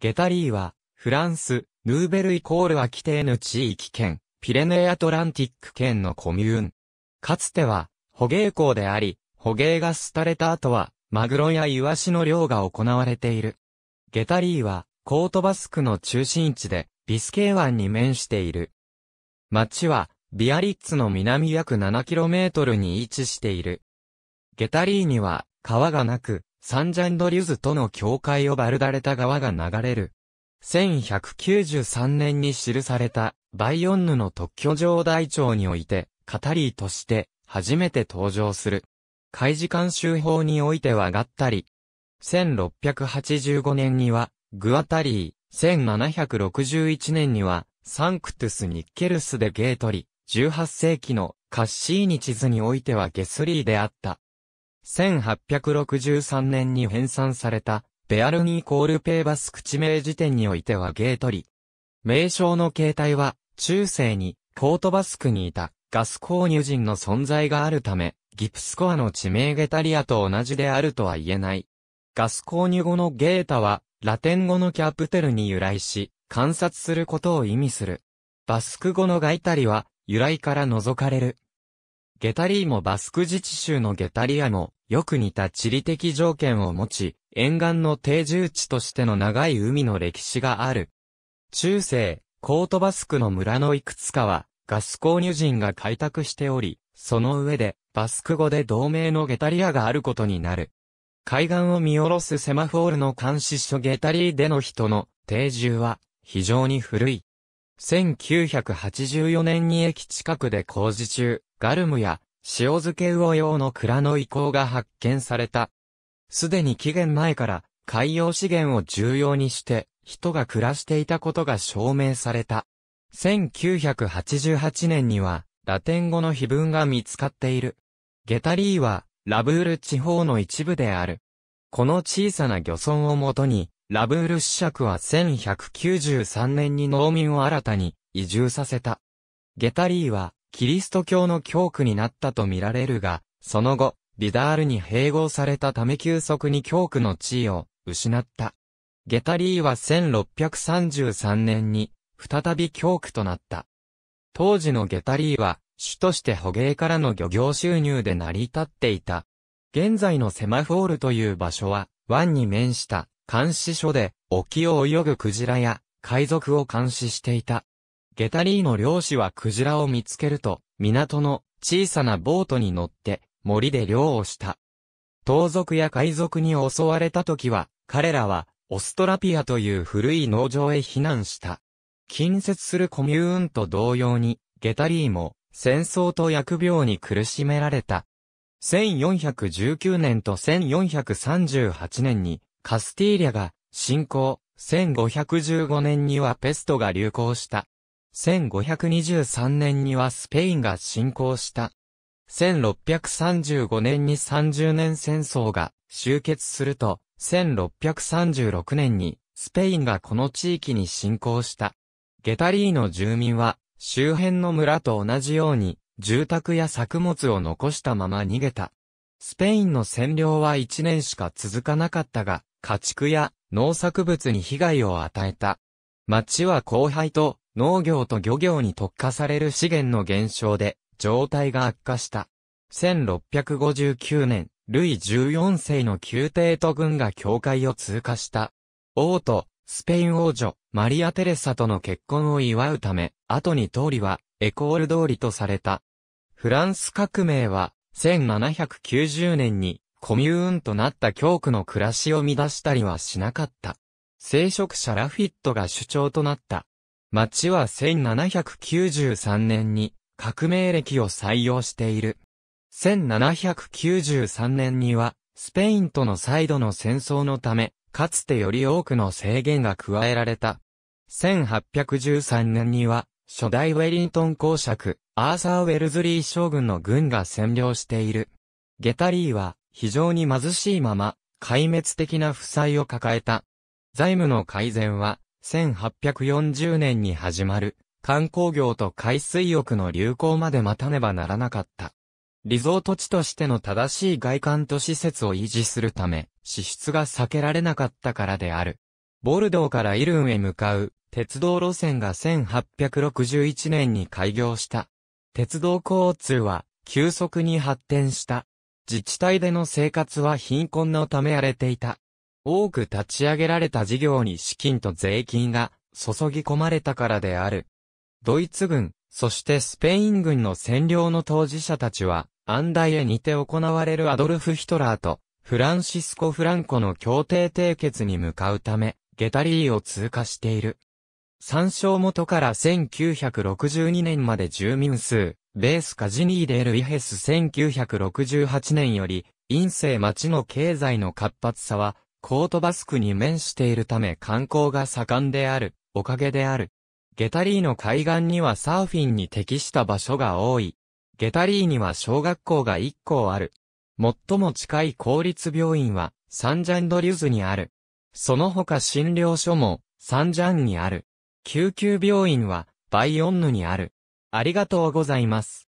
ゲタリーは、フランス、ヌーベルイコールアキテーヌ地域圏、ピレネーアトランティック圏のコミューン。かつては、捕鯨港であり、捕鯨が廃れた後は、マグロやイワシの漁が行われている。ゲタリーは、コートバスクの中心地で、ビスケー湾に面している。町は、ビアリッツの南約 7km に位置している。ゲタリーには、川がなく、サンジャンドリュズとの境界をバルダレタ川が流れる。1193年に記されたバイオンヌの特許状大帳において、カタリーとして初めて登場する。海事監修法においてはガッタリ。1685年にはグアタリー、1761年にはサンクトゥス・ニッケルスでゲートリ、18世紀のカッシーニ地図においてはゲスリーであった。1863年に編纂された、ベアルニー・コール・ペーバス口名辞典においてはゲートリ。名称の形態は、中世に、コートバスクにいた、ガス購入人の存在があるため、ギプスコアの地名ゲタリアと同じであるとは言えない。ガス購入後のゲータは、ラテン語のキャプテルに由来し、観察することを意味する。バスク語のガイタリは、由来から除かれる。ゲタリーもバスク自治州のゲタリアも、よく似た地理的条件を持ち、沿岸の定住地としての長い海の歴史がある。中世、コートバスクの村のいくつかは、ガス購入人が開拓しており、その上で、バスク語で同盟のゲタリアがあることになる。海岸を見下ろすセマフォールの監視所ゲタリーでの人の定住は非常に古い。1984年に駅近くで工事中、ガルムや塩漬け魚用の蔵の遺構が発見された。すでに紀元前から海洋資源を重要にして人が暮らしていたことが証明された。1988年にはラテン語の碑文が見つかっている。ゲタリーはラブール地方の一部である。この小さな漁村をもとに、ラブール子爵は1193年に農民を新たに移住させた。ゲタリーはキリスト教の教区になったとみられるが、その後、ビダールに併合されたため急速に教区の地位を失った。ゲタリーは1633年に再び教区となった。当時のゲタリーは主として捕鯨からの漁業収入で成り立っていた。現在のセマフォールという場所は湾に面した監視所で沖を泳ぐクジラや海賊を監視していた。ゲタリーの漁師はクジラを見つけると、港の小さなボートに乗って森で漁をした。盗賊や海賊に襲われた時は、彼らはオストラピアという古い農場へ避難した。近接するコミューンと同様に、ゲタリーも戦争と疫病に苦しめられた。1419年と1438年にカスティーリャが侵攻、1515年にはペストが流行した。1523年にはスペインが侵攻した。1635年に30年戦争が終結すると、1636年にスペインがこの地域に侵攻した。ゲタリーの住民は周辺の村と同じように住宅や作物を残したまま逃げた。スペインの占領は1年しか続かなかったが、家畜や農作物に被害を与えた。町は荒廃と農業と漁業に特化される資源の減少で、状態が悪化した。1659年、ルイ14世の宮廷と軍が境界を通過した。王と、スペイン王女、マリア・テレサとの結婚を祝うため、後に通りは、エコール通りとされた。フランス革命は、1790年に、コミューンとなった教区の暮らしを乱したりはしなかった。聖職者ラフィットが主張となった町は1793年に革命歴を採用している。1793年には、スペインとの再度の戦争のため、かつてより多くの制限が加えられた。1813年には、初代ウェリントン公爵、アーサー・ウェルズリー将軍の軍が占領している。ゲタリーは、非常に貧しいまま、壊滅的な負債を抱えた。財務の改善は、1840年に始まる観光業と海水浴の流行まで待たねばならなかった。リゾート地としての正しい外観と施設を維持するため、支出が避けられなかったからである。ボルドーからイルンへ向かう鉄道路線が1861年に開業した。鉄道交通は急速に発展した。自治体での生活は貧困のため荒れていた。多く立ち上げられた事業に資金と税金が注ぎ込まれたからである。ドイツ軍、そしてスペイン軍の占領の当事者たちは、アンダイて行われるアドルフ・ヒトラーと、フランシスコ・フランコの協定締結に向かうため、ゲタリーを通過している。参照元から1962年まで住民数、ベースカジニーデール・イヘス1968年より、陰性町の経済の活発さは、コートバスクに面しているため観光が盛んである、おかげである。ゲタリーの海岸にはサーフィンに適した場所が多い。ゲタリーには小学校が1校ある。最も近い公立病院は、サンジャンドリューズにある。その他診療所も、サンジャンにある。救急病院は、バイオンヌにある。ありがとうございます。